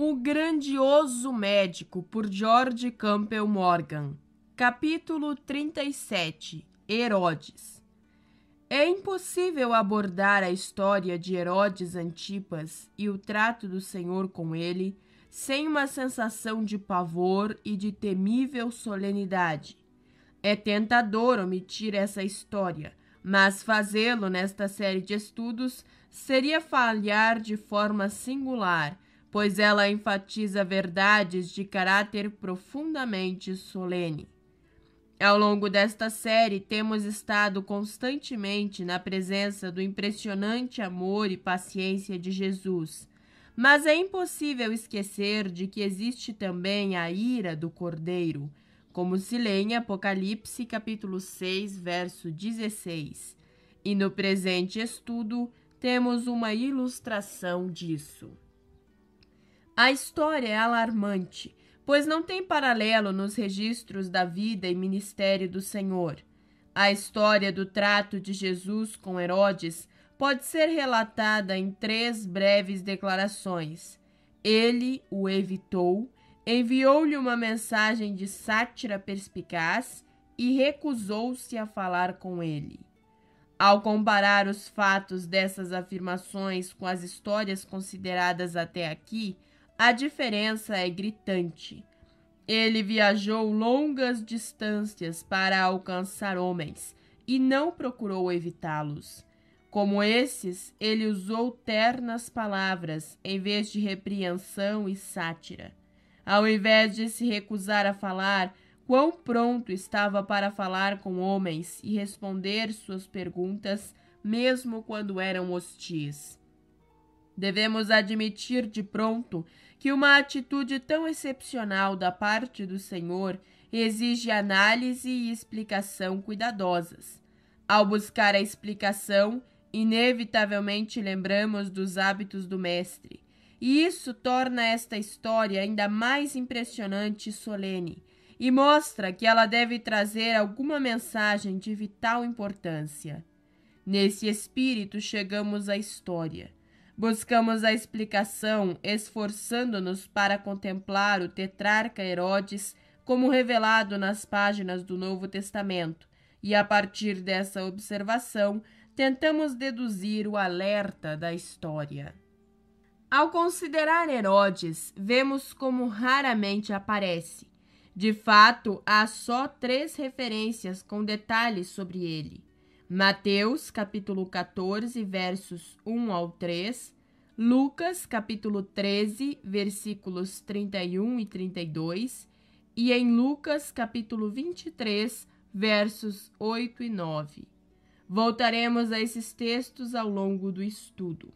O Grandioso Médico, por George Campbell Morgan. Capítulo 37 Herodes. É impossível abordar a história de Herodes Antipas e o trato do Senhor com ele sem uma sensação de pavor e de temível solenidade. É tentador omitir essa história, mas fazê-lo nesta série de estudos seria falhar de forma singular pois ela enfatiza verdades de caráter profundamente solene. Ao longo desta série, temos estado constantemente na presença do impressionante amor e paciência de Jesus, mas é impossível esquecer de que existe também a ira do Cordeiro, como se lê em Apocalipse capítulo 6, verso 16. E no presente estudo, temos uma ilustração disso. A história é alarmante, pois não tem paralelo nos registros da vida e ministério do Senhor. A história do trato de Jesus com Herodes pode ser relatada em três breves declarações. Ele o evitou, enviou-lhe uma mensagem de sátira perspicaz e recusou-se a falar com ele. Ao comparar os fatos dessas afirmações com as histórias consideradas até aqui, a diferença é gritante. Ele viajou longas distâncias para alcançar homens e não procurou evitá-los. Como esses, ele usou ternas palavras em vez de repreensão e sátira. Ao invés de se recusar a falar, quão pronto estava para falar com homens e responder suas perguntas, mesmo quando eram hostis. Devemos admitir de pronto que uma atitude tão excepcional da parte do Senhor exige análise e explicação cuidadosas. Ao buscar a explicação, inevitavelmente lembramos dos hábitos do Mestre, e isso torna esta história ainda mais impressionante e solene, e mostra que ela deve trazer alguma mensagem de vital importância. Nesse espírito, chegamos à história Buscamos a explicação, esforçando-nos para contemplar o tetrarca Herodes como revelado nas páginas do Novo Testamento, e a partir dessa observação, tentamos deduzir o alerta da história. Ao considerar Herodes, vemos como raramente aparece. De fato, há só três referências com detalhes sobre ele. Mateus, capítulo 14, versos 1 ao 3, Lucas, capítulo 13, versículos 31 e 32, e em Lucas, capítulo 23, versos 8 e 9. Voltaremos a esses textos ao longo do estudo.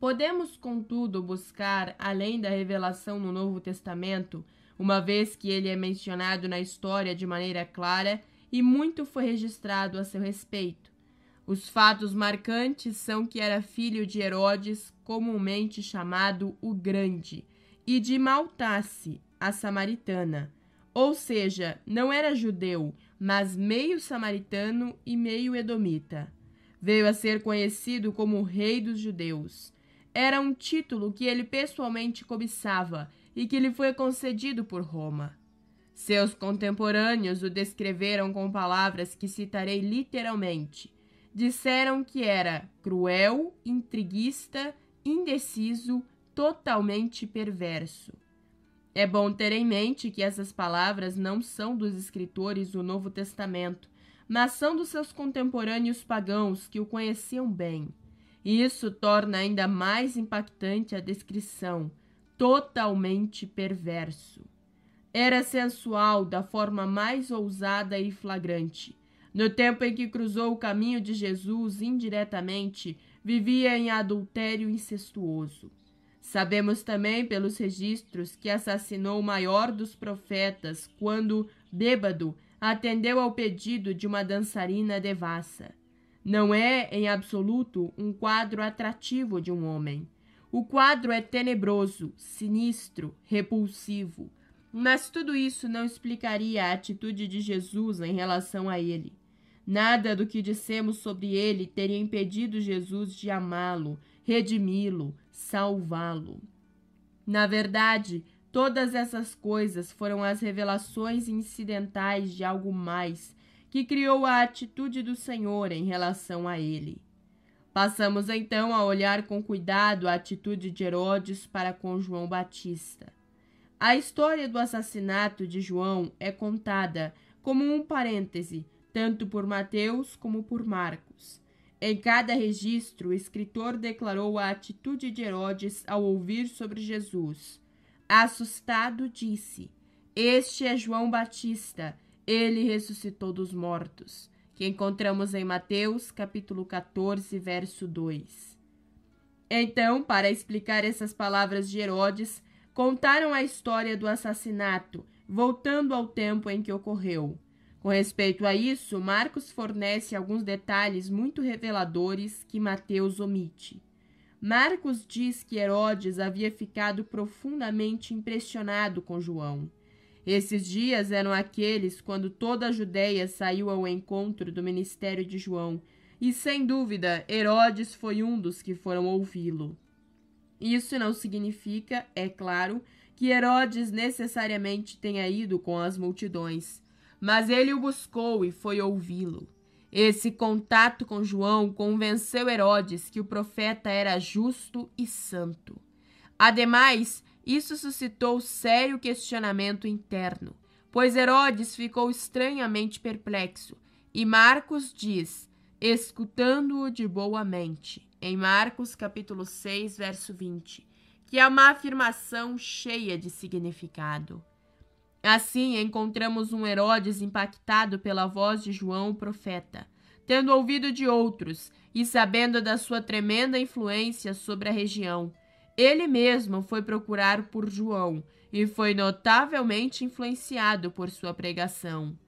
Podemos, contudo, buscar, além da revelação no Novo Testamento, uma vez que ele é mencionado na história de maneira clara e muito foi registrado a seu respeito. Os fatos marcantes são que era filho de Herodes, comumente chamado o Grande, e de Maltasse, a samaritana. Ou seja, não era judeu, mas meio samaritano e meio edomita. Veio a ser conhecido como Rei dos Judeus. Era um título que ele pessoalmente cobiçava e que lhe foi concedido por Roma. Seus contemporâneos o descreveram com palavras que citarei literalmente. Disseram que era cruel, intriguista, indeciso, totalmente perverso. É bom ter em mente que essas palavras não são dos escritores do Novo Testamento, mas são dos seus contemporâneos pagãos que o conheciam bem. Isso torna ainda mais impactante a descrição, totalmente perverso. Era sensual da forma mais ousada e flagrante. No tempo em que cruzou o caminho de Jesus indiretamente, vivia em adultério incestuoso. Sabemos também pelos registros que assassinou o maior dos profetas quando, bêbado, atendeu ao pedido de uma dançarina devassa. Não é, em absoluto, um quadro atrativo de um homem. O quadro é tenebroso, sinistro, repulsivo. Mas tudo isso não explicaria a atitude de Jesus em relação a ele. Nada do que dissemos sobre ele teria impedido Jesus de amá-lo, redimi-lo, salvá-lo. Na verdade, todas essas coisas foram as revelações incidentais de algo mais que criou a atitude do Senhor em relação a ele. Passamos então a olhar com cuidado a atitude de Herodes para com João Batista. A história do assassinato de João é contada como um parêntese, tanto por Mateus como por Marcos. Em cada registro, o escritor declarou a atitude de Herodes ao ouvir sobre Jesus. Assustado, disse: Este é João Batista, ele ressuscitou dos mortos, que encontramos em Mateus, capítulo 14, verso 2. Então, para explicar essas palavras de Herodes, contaram a história do assassinato, voltando ao tempo em que ocorreu. Com respeito a isso, Marcos fornece alguns detalhes muito reveladores que Mateus omite. Marcos diz que Herodes havia ficado profundamente impressionado com João. Esses dias eram aqueles quando toda a Judéia saiu ao encontro do ministério de João, e sem dúvida Herodes foi um dos que foram ouvi-lo. Isso não significa, é claro, que Herodes necessariamente tenha ido com as multidões, mas ele o buscou e foi ouvi-lo. Esse contato com João convenceu Herodes que o profeta era justo e santo. Ademais, isso suscitou sério questionamento interno, pois Herodes ficou estranhamente perplexo, e Marcos diz, escutando-o de boa mente em Marcos capítulo 6, verso 20, que é uma afirmação cheia de significado. Assim, encontramos um Herodes impactado pela voz de João o profeta, tendo ouvido de outros e sabendo da sua tremenda influência sobre a região. Ele mesmo foi procurar por João e foi notavelmente influenciado por sua pregação.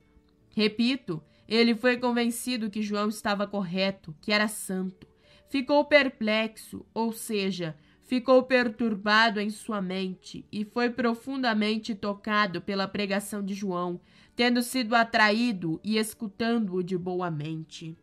Repito, ele foi convencido que João estava correto, que era santo. Ficou perplexo, ou seja, ficou perturbado em sua mente e foi profundamente tocado pela pregação de João, tendo sido atraído e escutando-o de boa mente.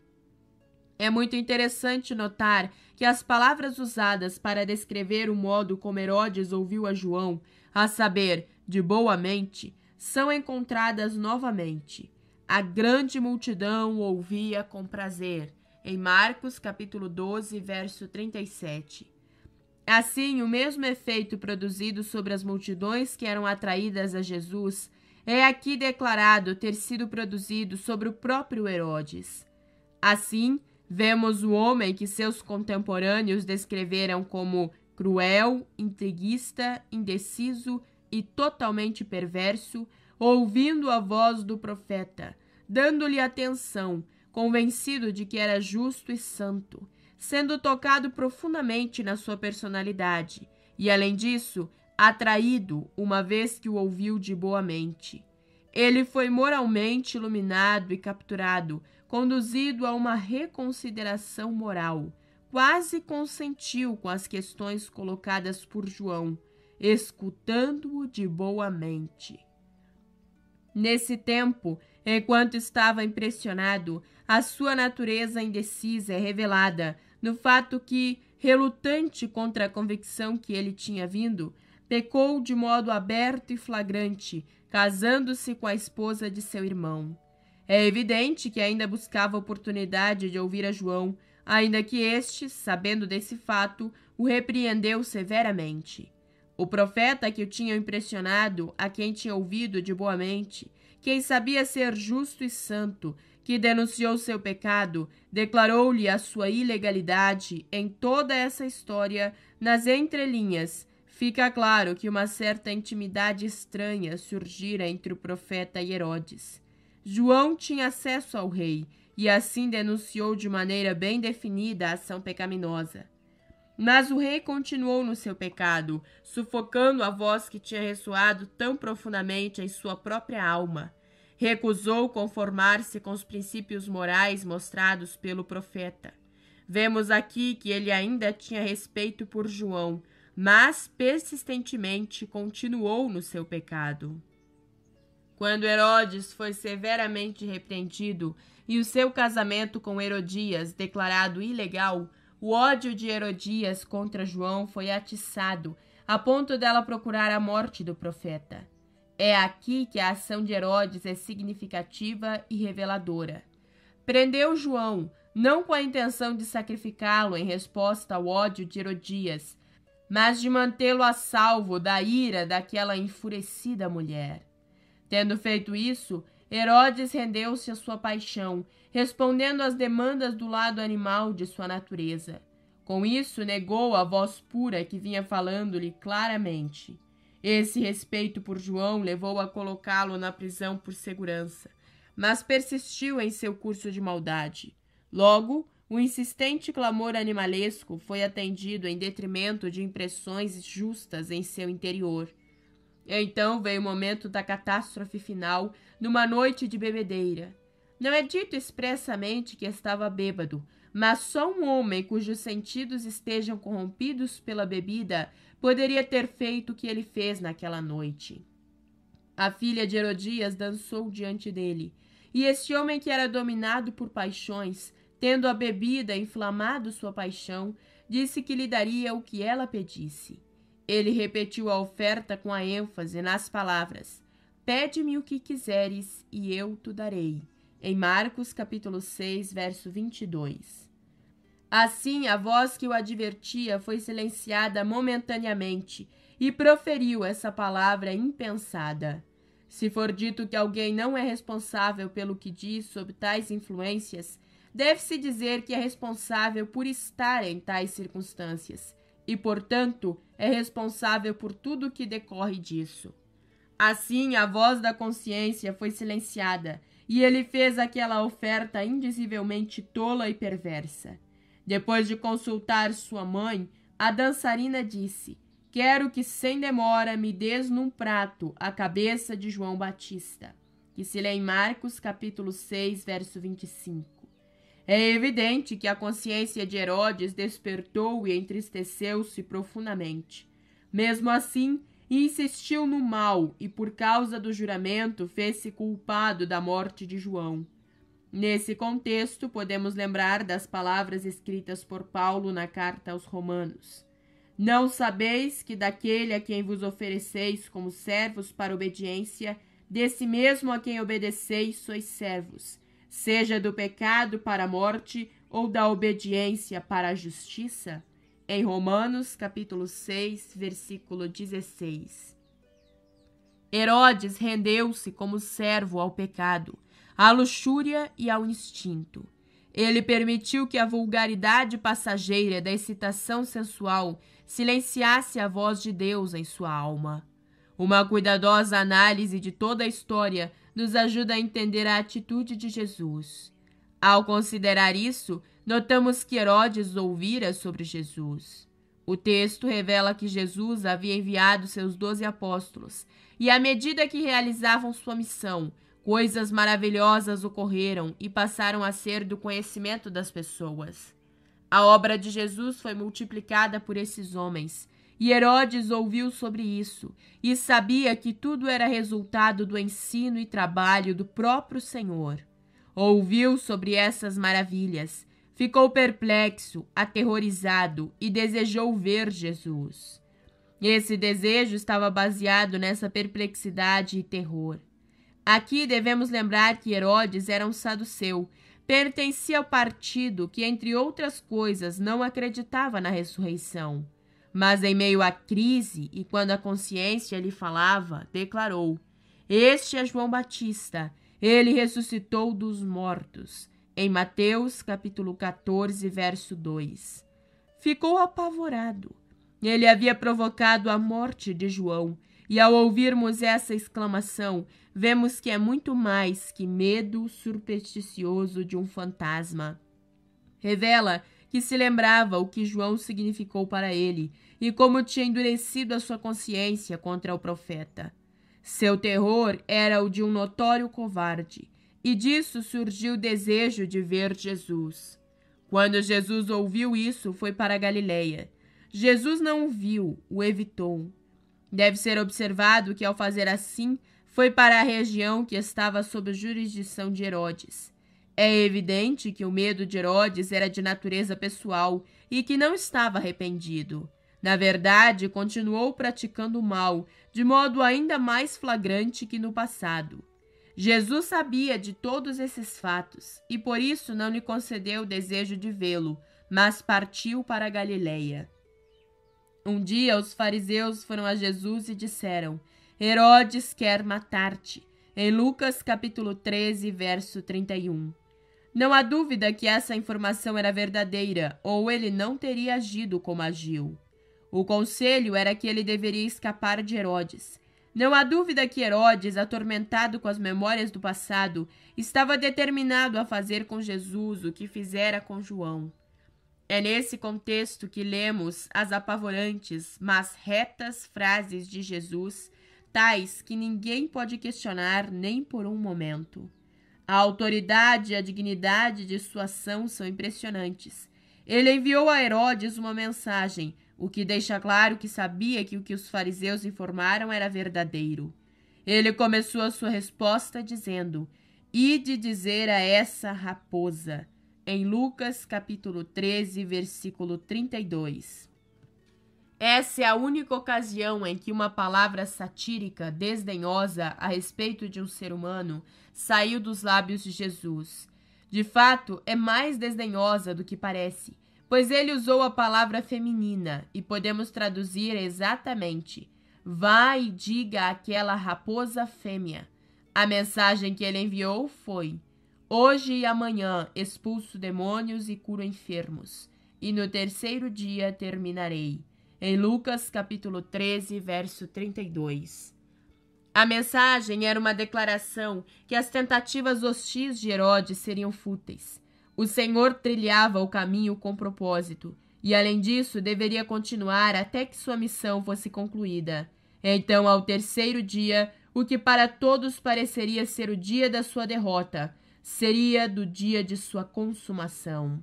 É muito interessante notar que as palavras usadas para descrever o modo como Herodes ouviu a João, a saber, de boa mente, são encontradas novamente. A grande multidão ouvia com prazer em Marcos capítulo 12, verso 37. Assim, o mesmo efeito produzido sobre as multidões que eram atraídas a Jesus é aqui declarado ter sido produzido sobre o próprio Herodes. Assim, vemos o homem que seus contemporâneos descreveram como cruel, intriguista, indeciso e totalmente perverso, ouvindo a voz do profeta, dando-lhe atenção convencido de que era justo e santo, sendo tocado profundamente na sua personalidade, e além disso, atraído, uma vez que o ouviu de boa mente. Ele foi moralmente iluminado e capturado, conduzido a uma reconsideração moral. Quase consentiu com as questões colocadas por João, escutando-o de boa mente. Nesse tempo, Enquanto estava impressionado, a sua natureza indecisa é revelada no fato que, relutante contra a convicção que ele tinha vindo, pecou de modo aberto e flagrante, casando-se com a esposa de seu irmão. É evidente que ainda buscava oportunidade de ouvir a João, ainda que este, sabendo desse fato, o repreendeu severamente. O profeta que o tinha impressionado, a quem tinha ouvido de boa mente, quem sabia ser justo e santo, que denunciou seu pecado, declarou-lhe a sua ilegalidade em toda essa história, nas entrelinhas, fica claro que uma certa intimidade estranha surgira entre o profeta e Herodes. João tinha acesso ao rei e assim denunciou de maneira bem definida a ação pecaminosa. Mas o rei continuou no seu pecado, sufocando a voz que tinha ressoado tão profundamente em sua própria alma. Recusou conformar-se com os princípios morais mostrados pelo profeta. Vemos aqui que ele ainda tinha respeito por João, mas persistentemente continuou no seu pecado. Quando Herodes foi severamente repreendido e o seu casamento com Herodias declarado ilegal, o ódio de Herodias contra João foi atiçado, a ponto dela procurar a morte do profeta. É aqui que a ação de Herodes é significativa e reveladora. Prendeu João, não com a intenção de sacrificá-lo em resposta ao ódio de Herodias, mas de mantê-lo a salvo da ira daquela enfurecida mulher. Tendo feito isso, Herodes rendeu-se à sua paixão, respondendo às demandas do lado animal de sua natureza. Com isso, negou a voz pura que vinha falando-lhe claramente. Esse respeito por João levou a colocá-lo na prisão por segurança, mas persistiu em seu curso de maldade. Logo, o insistente clamor animalesco foi atendido em detrimento de impressões justas em seu interior. Então veio o momento da catástrofe final, numa noite de bebedeira. Não é dito expressamente que estava bêbado, mas só um homem cujos sentidos estejam corrompidos pela bebida poderia ter feito o que ele fez naquela noite. A filha de Herodias dançou diante dele, e este homem que era dominado por paixões, tendo a bebida inflamado sua paixão, disse que lhe daria o que ela pedisse. Ele repetiu a oferta com a ênfase nas palavras: Pede-me o que quiseres e eu te darei. Em Marcos capítulo 6, verso 22. Assim, a voz que o advertia foi silenciada momentaneamente e proferiu essa palavra impensada. Se for dito que alguém não é responsável pelo que diz sob tais influências, deve-se dizer que é responsável por estar em tais circunstâncias e, portanto, é responsável por tudo o que decorre disso. Assim, a voz da consciência foi silenciada e ele fez aquela oferta indizivelmente tola e perversa. Depois de consultar sua mãe, a dançarina disse: Quero que sem demora me des num prato a cabeça de João Batista. Que se lê em Marcos capítulo 6, verso 25. É evidente que a consciência de Herodes despertou e entristeceu-se profundamente. Mesmo assim, insistiu no mal e, por causa do juramento, fez-se culpado da morte de João. Nesse contexto, podemos lembrar das palavras escritas por Paulo na carta aos Romanos. Não sabeis que daquele a quem vos ofereceis como servos para obediência, desse mesmo a quem obedeceis sois servos seja do pecado para a morte ou da obediência para a justiça? Em Romanos, capítulo 6, versículo 16. Herodes rendeu-se como servo ao pecado, à luxúria e ao instinto. Ele permitiu que a vulgaridade passageira da excitação sensual silenciasse a voz de Deus em sua alma. Uma cuidadosa análise de toda a história nos ajuda a entender a atitude de Jesus. Ao considerar isso, notamos que Herodes ouvira sobre Jesus. O texto revela que Jesus havia enviado seus doze apóstolos, e à medida que realizavam sua missão, coisas maravilhosas ocorreram e passaram a ser do conhecimento das pessoas. A obra de Jesus foi multiplicada por esses homens, e Herodes ouviu sobre isso e sabia que tudo era resultado do ensino e trabalho do próprio Senhor. Ouviu sobre essas maravilhas, ficou perplexo, aterrorizado e desejou ver Jesus. Esse desejo estava baseado nessa perplexidade e terror. Aqui devemos lembrar que Herodes era um saduceu, pertencia ao partido que, entre outras coisas, não acreditava na ressurreição. Mas em meio à crise e quando a consciência lhe falava, declarou: Este é João Batista, ele ressuscitou dos mortos. Em Mateus capítulo 14, verso 2. Ficou apavorado. Ele havia provocado a morte de João, e ao ouvirmos essa exclamação, vemos que é muito mais que medo supersticioso de um fantasma. Revela que se lembrava o que João significou para ele e como tinha endurecido a sua consciência contra o profeta. Seu terror era o de um notório covarde, e disso surgiu o desejo de ver Jesus. Quando Jesus ouviu isso, foi para Galileia. Jesus não o viu, o evitou. Deve ser observado que, ao fazer assim, foi para a região que estava sob a jurisdição de Herodes. É evidente que o medo de Herodes era de natureza pessoal e que não estava arrependido. Na verdade, continuou praticando o mal, de modo ainda mais flagrante que no passado. Jesus sabia de todos esses fatos e por isso não lhe concedeu o desejo de vê-lo, mas partiu para Galiléia. Um dia os fariseus foram a Jesus e disseram: Herodes quer matar-te. Em Lucas capítulo 13, verso 31. Não há dúvida que essa informação era verdadeira, ou ele não teria agido como agiu. O conselho era que ele deveria escapar de Herodes. Não há dúvida que Herodes, atormentado com as memórias do passado, estava determinado a fazer com Jesus o que fizera com João. É nesse contexto que lemos as apavorantes, mas retas frases de Jesus, tais que ninguém pode questionar nem por um momento. A autoridade e a dignidade de sua ação são impressionantes. Ele enviou a Herodes uma mensagem, o que deixa claro que sabia que o que os fariseus informaram era verdadeiro. Ele começou a sua resposta dizendo: Ide dizer a essa raposa. Em Lucas capítulo 13, versículo 32. Essa é a única ocasião em que uma palavra satírica, desdenhosa a respeito de um ser humano, saiu dos lábios de Jesus. De fato, é mais desdenhosa do que parece, pois ele usou a palavra feminina e podemos traduzir exatamente: Vai e diga àquela raposa fêmea. A mensagem que ele enviou foi: Hoje e amanhã expulso demônios e curo enfermos, e no terceiro dia terminarei em Lucas capítulo 13, verso 32. A mensagem era uma declaração que as tentativas hostis de Herodes seriam fúteis. O Senhor trilhava o caminho com propósito, e além disso, deveria continuar até que sua missão fosse concluída. Então, ao terceiro dia, o que para todos pareceria ser o dia da sua derrota, seria do dia de sua consumação.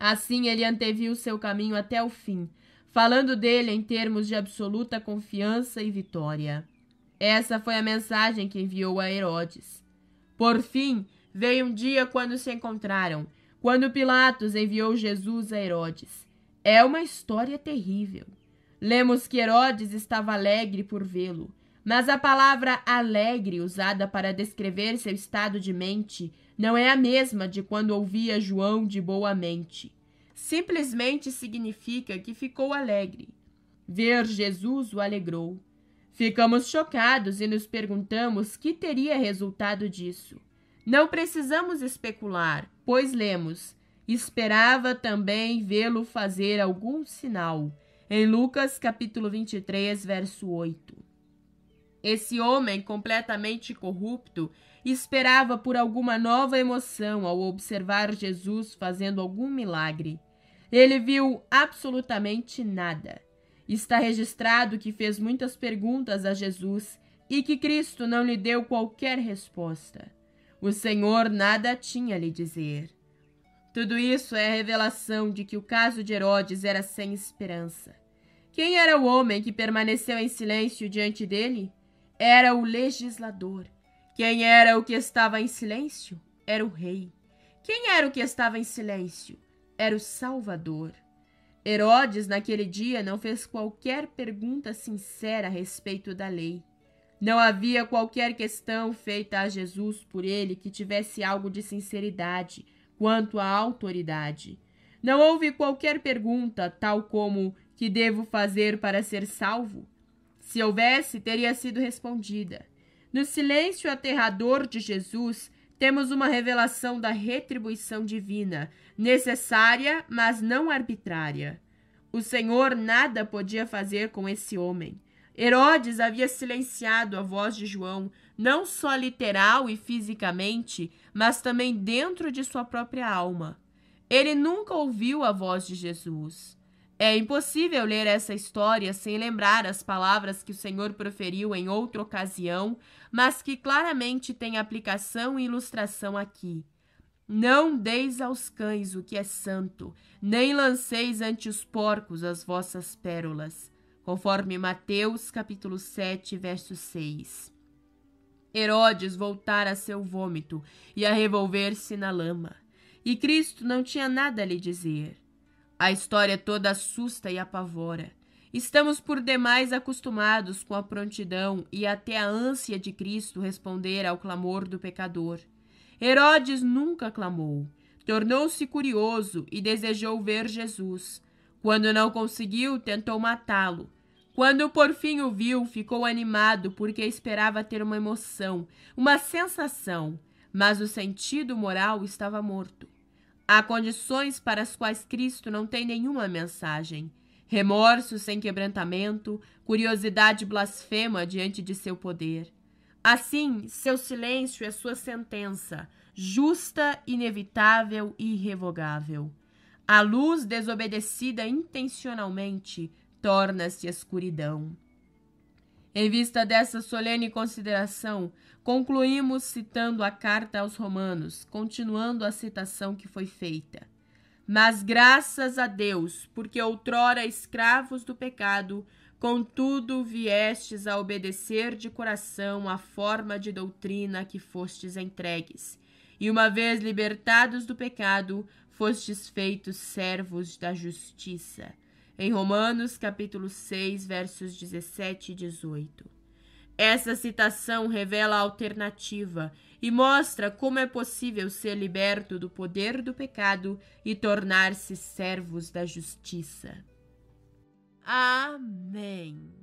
Assim ele anteviu seu caminho até o fim, falando dele em termos de absoluta confiança e vitória. Essa foi a mensagem que enviou a Herodes. Por fim, veio um dia quando se encontraram, quando Pilatos enviou Jesus a Herodes. É uma história terrível. Lemos que Herodes estava alegre por vê-lo, mas a palavra alegre usada para descrever seu estado de mente não é a mesma de quando ouvia João de boa mente simplesmente significa que ficou alegre. Ver Jesus o alegrou. Ficamos chocados e nos perguntamos que teria resultado disso. Não precisamos especular, pois lemos: esperava também vê-lo fazer algum sinal. Em Lucas capítulo 23, verso 8. Esse homem completamente corrupto esperava por alguma nova emoção ao observar Jesus fazendo algum milagre. Ele viu absolutamente nada. Está registrado que fez muitas perguntas a Jesus e que Cristo não lhe deu qualquer resposta. O Senhor nada tinha a lhe dizer. Tudo isso é a revelação de que o caso de Herodes era sem esperança. Quem era o homem que permaneceu em silêncio diante dele? Era o legislador. Quem era o que estava em silêncio? Era o rei. Quem era o que estava em silêncio? era o Salvador. Herodes, naquele dia, não fez qualquer pergunta sincera a respeito da lei. Não havia qualquer questão feita a Jesus por ele que tivesse algo de sinceridade quanto à autoridade. Não houve qualquer pergunta, tal como que devo fazer para ser salvo? Se houvesse, teria sido respondida. No silêncio aterrador de Jesus, temos uma revelação da retribuição divina, necessária, mas não arbitrária. O Senhor nada podia fazer com esse homem. Herodes havia silenciado a voz de João, não só literal e fisicamente, mas também dentro de sua própria alma. Ele nunca ouviu a voz de Jesus. É impossível ler essa história sem lembrar as palavras que o Senhor proferiu em outra ocasião, mas que claramente têm aplicação e ilustração aqui. Não deis aos cães o que é santo, nem lanceis ante os porcos as vossas pérolas, conforme Mateus capítulo 7, verso 6. Herodes voltara a seu vômito e a revolver-se na lama, e Cristo não tinha nada a lhe dizer. A história toda assusta e apavora. Estamos por demais acostumados com a prontidão e até a ânsia de Cristo responder ao clamor do pecador. Herodes nunca clamou, tornou-se curioso e desejou ver Jesus. Quando não conseguiu, tentou matá-lo. Quando por fim o viu, ficou animado porque esperava ter uma emoção, uma sensação, mas o sentido moral estava morto. Há condições para as quais Cristo não tem nenhuma mensagem. Remorso sem quebrantamento, curiosidade blasfema diante de seu poder. Assim, seu silêncio é sua sentença, justa, inevitável e irrevogável. A luz desobedecida intencionalmente torna-se escuridão. Em vista dessa solene consideração, concluímos citando a carta aos Romanos, continuando a citação que foi feita. Mas graças a Deus, porque outrora escravos do pecado, contudo viestes a obedecer de coração à forma de doutrina que fostes entregues, e uma vez libertados do pecado, fostes feitos servos da justiça em Romanos capítulo 6, versos 17 e 18. Essa citação revela a alternativa e mostra como é possível ser liberto do poder do pecado e tornar-se servos da justiça. Amém.